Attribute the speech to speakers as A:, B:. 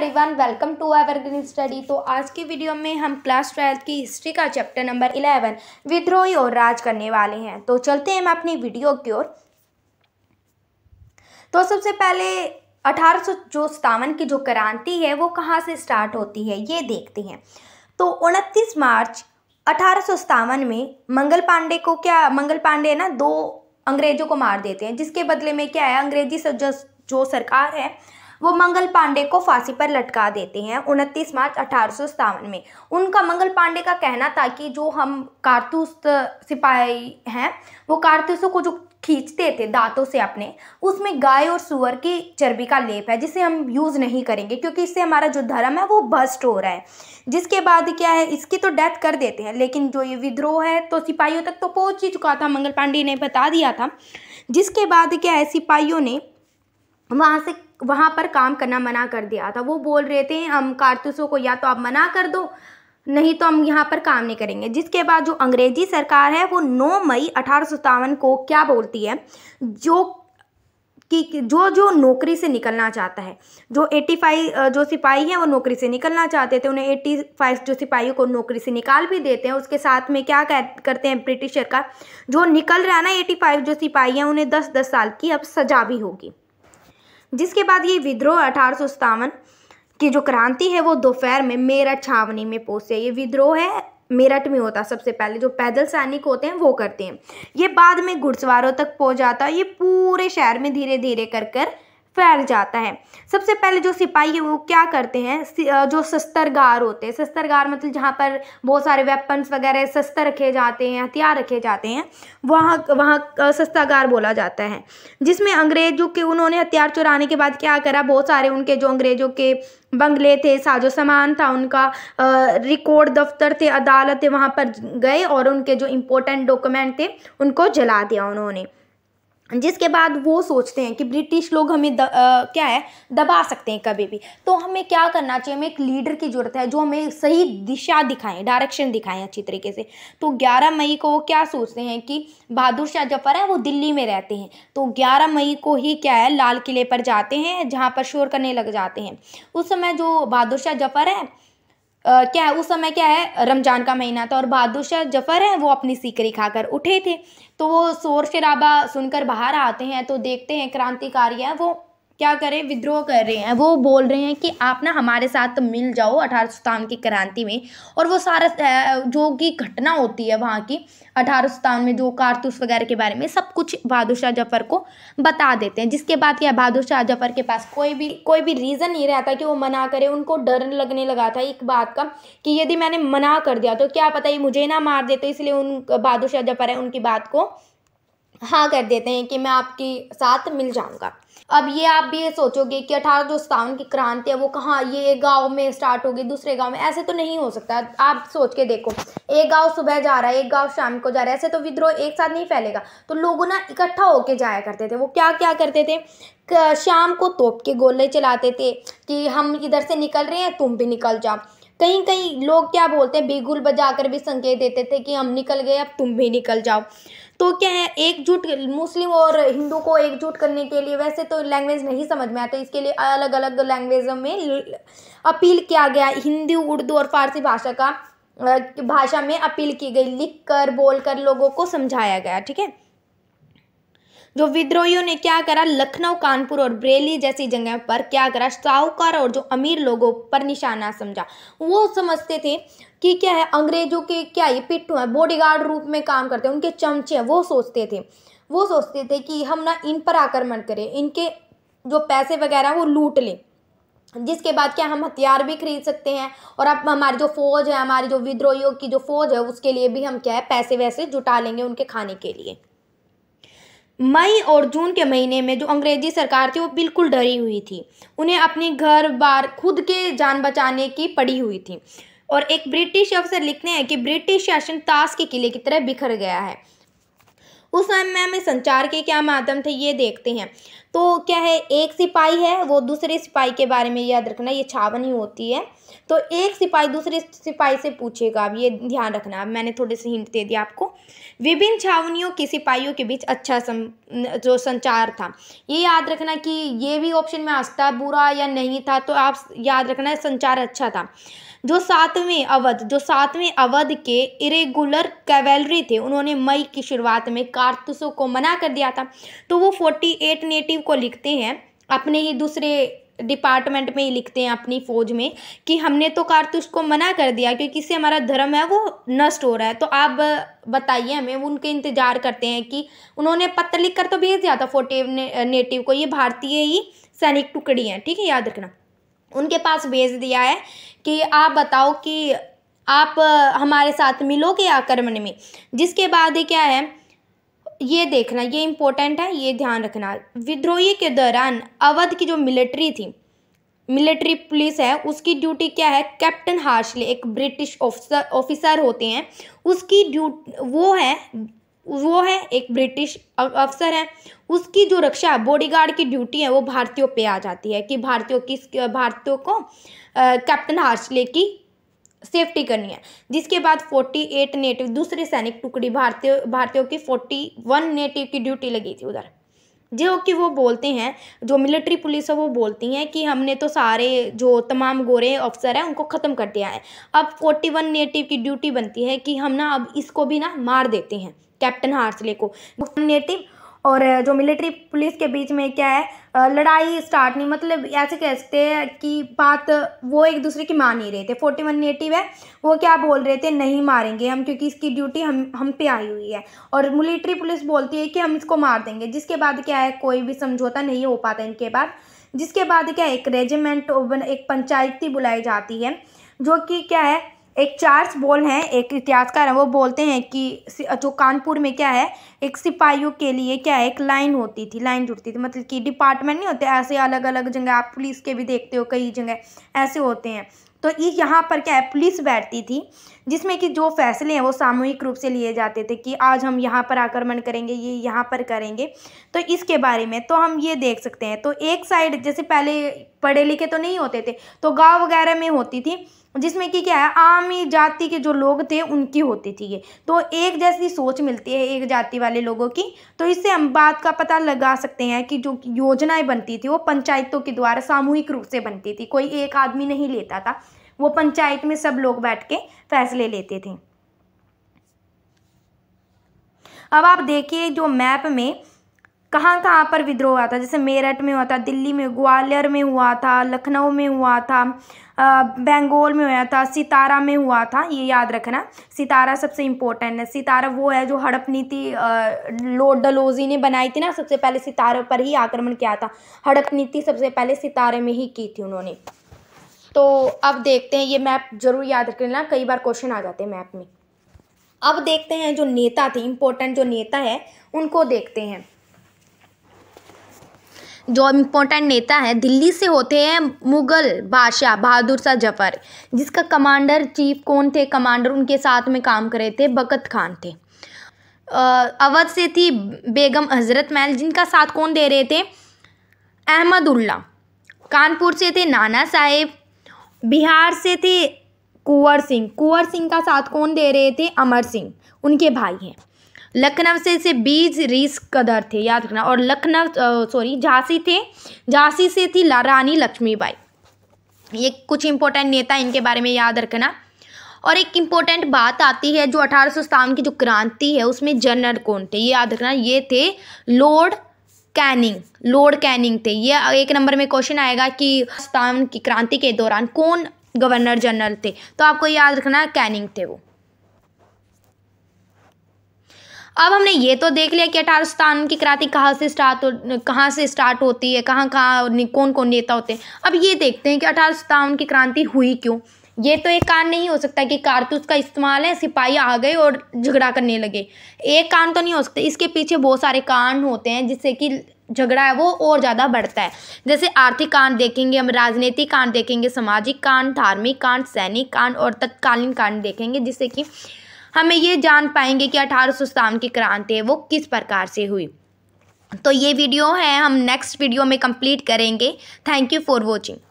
A: everyone welcome to Evergreen Study तो आज की वीडियो में हम क्लास ट्वेल्थ की हिस्ट्री का चैप्टर नंबर इलेवन विद्रोही और राज करने वाले हैं तो चलते हैं हम अपनी वीडियो की ओर तो सबसे पहले अठारह सौ जो सतावन की जो क्रांति है वो कहाँ से स्टार्ट होती है ये देखते हैं तो उनतीस मार्च अठारह में मंगल पांडे को क्या मंगल पांडे ना दो अंग्रेजों को मार देते हैं जिसके बदले में क्या है अंग्रेजी जो सरकार है वो मंगल पांडे को फांसी पर लटका देते हैं उनतीस मार्च अठारह में उनका मंगल पांडे का कहना था कि जो हम कारतूस सिपाही हैं वो कारतूसों को जो खींचते थे दांतों से अपने उसमें गाय और सुअर की चर्बी का लेप है जिसे हम यूज़ नहीं करेंगे क्योंकि इससे हमारा जो धर्म है वो भ्रष्ट हो रहा है जिसके बाद क्या है इसकी तो डेथ कर देते हैं लेकिन जो ये विद्रोह है तो सिपाहियों तक तो पहुंच ही चुका था मंगल पांडे ने बता दिया था जिसके बाद क्या है सिपाहियों ने वहाँ से वहाँ पर काम करना मना कर दिया था वो बोल रहे थे हम कारतूसों को या तो आप मना कर दो नहीं तो हम यहाँ पर काम नहीं करेंगे जिसके बाद जो अंग्रेजी सरकार है वो 9 मई अठारह को क्या बोलती है जो कि जो जो नौकरी से निकलना चाहता है जो 85 जो सिपाही हैं वो नौकरी से निकलना चाहते थे उन्हें 85 जो सिपाहियों को नौकरी से निकाल भी देते हैं उसके साथ में क्या कह करते हैं ब्रिटिश सरकार जो निकल रहा है ना 85 जो सिपाही हैं उन्हें 10-10 साल की अब सजा भी होगी जिसके बाद ये विद्रोह अठारह की जो क्रांति है वो दोपहर में मेरठ छावनी में पहुँचते ये विद्रोह है मेरठ में होता सबसे पहले जो पैदल सैनिक होते हैं वो करते हैं ये बाद में घुड़सवारों तक पहुँच जाता है ये पूरे शहर में धीरे धीरे कर कर फैल जाता है सबसे पहले जो सिपाही है वो क्या करते हैं जो शस्त्रगार होते हैं शस्त्रगार मतलब जहाँ पर बहुत सारे वेपन्स वगैरह शस्त्र रखे जाते हैं हथियार रखे जाते हैं वहाँ वहाँ शस्त्रगार बोला जाता है जिसमें अंग्रेजों के उन्होंने हथियार चुराने के बाद क्या करा बहुत सारे उनके जो अंग्रेजों के बंगले थे साजो सामान था उनका रिकॉर्ड दफ्तर थे अदालत थे वहाँ पर गए और उनके जो इम्पोर्टेंट डॉक्यूमेंट थे उनको जला दिया उन्होंने जिसके बाद वो सोचते हैं कि ब्रिटिश लोग हमें द, आ, क्या है दबा सकते हैं कभी भी तो हमें क्या करना चाहिए हमें एक लीडर की ज़रूरत है जो हमें सही दिशा दिखाएं डायरेक्शन दिखाएं अच्छी तरीके से तो 11 मई को वो क्या सोचते हैं कि बहादुर शाह जफर है वो दिल्ली में रहते हैं तो 11 मई को ही क्या है लाल किले पर जाते हैं जहाँ पर शोर करने लग जाते हैं उस समय जो बहादुर शाह जफर है Uh, क्या है उस समय क्या है रमज़ान का महीना था और बहादुर शाह जफ़र हैं वो अपनी सीकरी खाकर उठे थे तो वो शोर शराबा सुनकर बाहर आते हैं तो देखते हैं क्रांतिकारी हैं वो क्या करें विद्रोह कर रहे हैं वो बोल रहे हैं कि आप ना हमारे साथ मिल जाओ अठारह की क्रांति में और वो सारा जो कि घटना होती है वहाँ की अठारह में जो कारतूस वगैरह के बारे में सब कुछ बहादुर शाह जफर को बता देते हैं जिसके बाद क्या बहादुर शाह जफर के पास कोई भी कोई भी रीज़न नहीं रहता कि वो मना करे उनको डर लगने लगा था एक बात का कि यदि मैंने मना कर दिया तो क्या पता ये मुझे ना मार देते इसलिए उन बहादुर शाह जफर है उनकी बात को हाँ कर देते हैं कि मैं आपके साथ मिल जाऊँगा अब ये आप भी ये सोचोगे कि अठारह सौ सत्तावन की क्रांति है वो कहाँ ये गांव में स्टार्ट होगी दूसरे गांव में ऐसे तो नहीं हो सकता आप सोच के देखो एक गांव सुबह जा रहा है एक गांव शाम को जा रहा है ऐसे तो विद्रोह एक साथ नहीं फैलेगा तो लोगों ना इकट्ठा होके जाया करते थे वो क्या क्या करते थे शाम को तोप के गोले चलाते थे कि हम इधर से निकल रहे हैं तुम भी निकल जाओ कहीं कहीं लोग क्या बोलते हैं बिगुल बजाकर भी संकेत देते थे कि हम निकल गए अब तुम भी निकल जाओ तो क्या है एकजुट मुस्लिम और हिंदू को एकजुट करने के लिए वैसे तो लैंग्वेज नहीं समझ में आते इसके लिए अलग अलग लैंग्वेजों में अपील किया गया हिंदी उर्दू और फारसी भाषा का भाषा में अपील की गई लिख कर बोल कर लोगों को समझाया गया ठीक है जो विद्रोहियों ने क्या करा लखनऊ कानपुर और बरेली जैसी जगह पर क्या करा साहूकार और जो अमीर लोगों पर निशाना समझा वो समझते थे कि क्या है अंग्रेजों के क्या ये पिट्ठू हैं बॉडीगार्ड रूप में काम करते हैं उनके चमचे हैं वो सोचते थे वो सोचते थे कि हम ना इन पर आक्रमण करें इनके जो पैसे वगैरह वो लूट लें जिसके बाद क्या हम हथियार भी खरीद सकते हैं और अब हमारी जो फौज है हमारी जो विद्रोहियों की जो फौज है उसके लिए भी हम क्या है पैसे वैसे जुटा लेंगे उनके खाने के लिए मई और जून के महीने में जो अंग्रेज़ी सरकार थी वो बिल्कुल डरी हुई थी उन्हें अपने घर बार खुद के जान बचाने की पड़ी हुई थी और एक ब्रिटिश अफसर लिखते हैं कि ब्रिटिश शासन ताश के किले की तरह बिखर गया है उस समय में संचार के क्या माध्यम थे ये देखते हैं तो क्या है एक सिपाही है वो दूसरे सिपाही के बारे में याद रखना ये छावनी होती है तो एक सिपाही दूसरे सिपाही से पूछेगा अब ये ध्यान रखना अब मैंने थोड़े से हिंट दे दिया आपको विभिन्न छावनियों के सिपाहियों के बीच अच्छा सम, जो संचार था ये याद रखना कि ये भी ऑप्शन में आ बुरा या नहीं था तो आप याद रखना संचार अच्छा था जो सातवें अवध जो सातवें अवध के इरेगुलर कैवेलरी थे उन्होंने मई की शुरुआत में कारतूसों को मना कर दिया था तो वो फोर्टी एट नेटिव को लिखते हैं अपने ही दूसरे डिपार्टमेंट में ही लिखते हैं अपनी फौज में कि हमने तो कारतूस को मना कर दिया क्योंकि इससे हमारा धर्म है वो नष्ट हो रहा है तो आप बताइए हमें वो उनके इंतजार करते हैं कि उन्होंने पत्र लिख कर तो भेज दिया था फोर्टी ने, नेटिव को ये भारतीय ही सैनिक टुकड़ी हैं ठीक है याद रखना उनके पास भेज दिया है कि आप बताओ कि आप हमारे साथ मिलोगे आक्रमण में जिसके बाद क्या है ये देखना ये इम्पोर्टेंट है ये ध्यान रखना विद्रोही के दौरान अवध की जो मिलिट्री थी मिलिट्री पुलिस है उसकी ड्यूटी क्या है कैप्टन हार्शले एक ब्रिटिश ऑफिसर ऑफिसर होते हैं उसकी ड्यू वो है वो है एक ब्रिटिश अफसर है उसकी जो रक्षा बॉडीगार्ड की ड्यूटी है वो भारतीयों पे आ जाती है कि भारतीयों की भारतीयों को कैप्टन हार्सले की सेफ्टी करनी है जिसके बाद 48 नेटिव दूसरे सैनिक टुकड़ी भारतीय भारतीयों की 41 नेटिव की ड्यूटी लगी थी उधर जो कि वो बोलते हैं जो मिलिट्री पुलिस है वो बोलती हैं कि हमने तो सारे जो तमाम गोरे अफसर हैं उनको ख़त्म कर दिया है अब फोर्टी वन नेटिव की ड्यूटी बनती है कि हम ना अब इसको भी ना मार देते हैं कैप्टन हार्सले को नेटिव और जो मिलिट्री पुलिस के बीच में क्या है लड़ाई स्टार्ट नहीं मतलब ऐसे कह सकते हैं कि बात वो एक दूसरे की मान नहीं रहे थे फोर्टी वन नेटिव है वो क्या बोल रहे थे नहीं मारेंगे हम क्योंकि इसकी ड्यूटी हम हम पे आई हुई है और मिलिट्री पुलिस बोलती है कि हम इसको मार देंगे जिसके बाद क्या है कोई भी समझौता नहीं हो पाता इनके बाद जिसके बाद क्या है एक रेजिमेंट एक पंचायती बुलाई जाती है जो कि क्या है एक चार्ल्स बोल हैं एक इतिहासकार हैं वो बोलते हैं कि जो कानपुर में क्या है एक सिपाहियों के लिए क्या है एक लाइन होती थी लाइन जुड़ती थी मतलब कि डिपार्टमेंट नहीं होते ऐसे अलग अलग जगह आप पुलिस के भी देखते हो कई जगह ऐसे होते हैं तो ये यहाँ पर क्या है पुलिस बैठती थी जिसमें कि जो फैसले हैं वो सामूहिक रूप से लिए जाते थे कि आज हम यहाँ पर आक्रमण करेंगे ये यहाँ पर करेंगे तो इसके बारे में तो हम ये देख सकते हैं तो एक साइड जैसे पहले पढ़े लिखे तो नहीं होते थे तो गांव वगैरह में होती थी जिसमें कि क्या है आम जाति के जो लोग थे उनकी होती थी ये तो एक जैसी सोच मिलती है एक जाति वाले लोगों की तो इससे हम बात का पता लगा सकते हैं कि जो योजनाएं बनती थी वो पंचायतों के द्वारा सामूहिक रूप से बनती थी कोई एक आदमी नहीं लेता था वो पंचायत में सब लोग बैठ के फैसले लेते थे अब आप देखिए जो मैप में कहाँ कहाँ पर विद्रोह हुआ था जैसे मेरठ में हुआ था दिल्ली में ग्वालियर में हुआ था लखनऊ में हुआ था बंगाल में हुआ था सितारा में हुआ था ये याद रखना सितारा सबसे इम्पोर्टेंट है सितारा वो है जो हड़प नीति लोड डलोजी ने बनाई थी ना सबसे पहले सितारे पर ही आक्रमण किया था हड़प नीति सबसे पहले सितारे में ही की थी उन्होंने तो अब देखते हैं ये मैप जरूर याद रख लेना कई बार क्वेश्चन आ जाते हैं मैप में अब देखते हैं जो नेता थे इम्पोर्टेंट जो नेता है उनको देखते हैं जो इम्पोर्टेंट नेता है दिल्ली से होते हैं मुगल बादशाह बहादुर शाह जफर जिसका कमांडर चीफ कौन थे कमांडर उनके साथ में काम कर रहे थे बकत खान थे अवध से थी बेगम हजरत महल जिनका साथ कौन दे रहे थे अहमदुल्ला कानपुर से थे नाना साहेब बिहार से थे कुंवर सिंह कुंवर सिंह का साथ कौन दे रहे थे अमर सिंह उनके भाई हैं लखनऊ से से बीज रीस कदर थे याद रखना और लखनऊ सॉरी झांसी थे झांसी से थी रानी लक्ष्मीबाई ये कुछ इंपॉर्टेंट नेता इनके बारे में याद रखना और एक इम्पोर्टेंट बात आती है जो अठारह की जो क्रांति है उसमें जनरल कौन थे ये याद रखना ये थे लॉर्ड कैनिंग लॉर्ड कैनिंग थे ये एक नंबर में क्वेश्चन आएगा कि स्थान की क्रांति के दौरान कौन गवर्नर जनरल थे तो आपको याद रखना कैनिंग थे वो अब हमने ये तो देख लिया कि अठारह स्थान की क्रांति कहाँ से स्टार्ट कहाँ से स्टार्ट होती है कहाँ कहाँ कौन कौन नेता होते हैं अब ये देखते हैं कि अठारह स्थान की क्रांति हुई क्यों ये तो एक कारण नहीं हो सकता कि कारतूस का इस्तेमाल है सिपाही आ गए और झगड़ा करने लगे एक कारण तो नहीं हो सकता इसके पीछे बहुत सारे कारण होते हैं जिससे कि झगड़ा है वो और ज़्यादा बढ़ता है जैसे आर्थिक कांड देखेंगे हम राजनीतिक कांड देखेंगे सामाजिक कांड धार्मिक कांड सैनिक कांड और तत्कालीन कांड देखेंगे जिससे कि हमें ये जान पाएंगे कि अठारह सौ की क्रांति है वो किस प्रकार से हुई तो ये वीडियो है हम नेक्स्ट वीडियो में कंप्लीट करेंगे थैंक यू फॉर वॉचिंग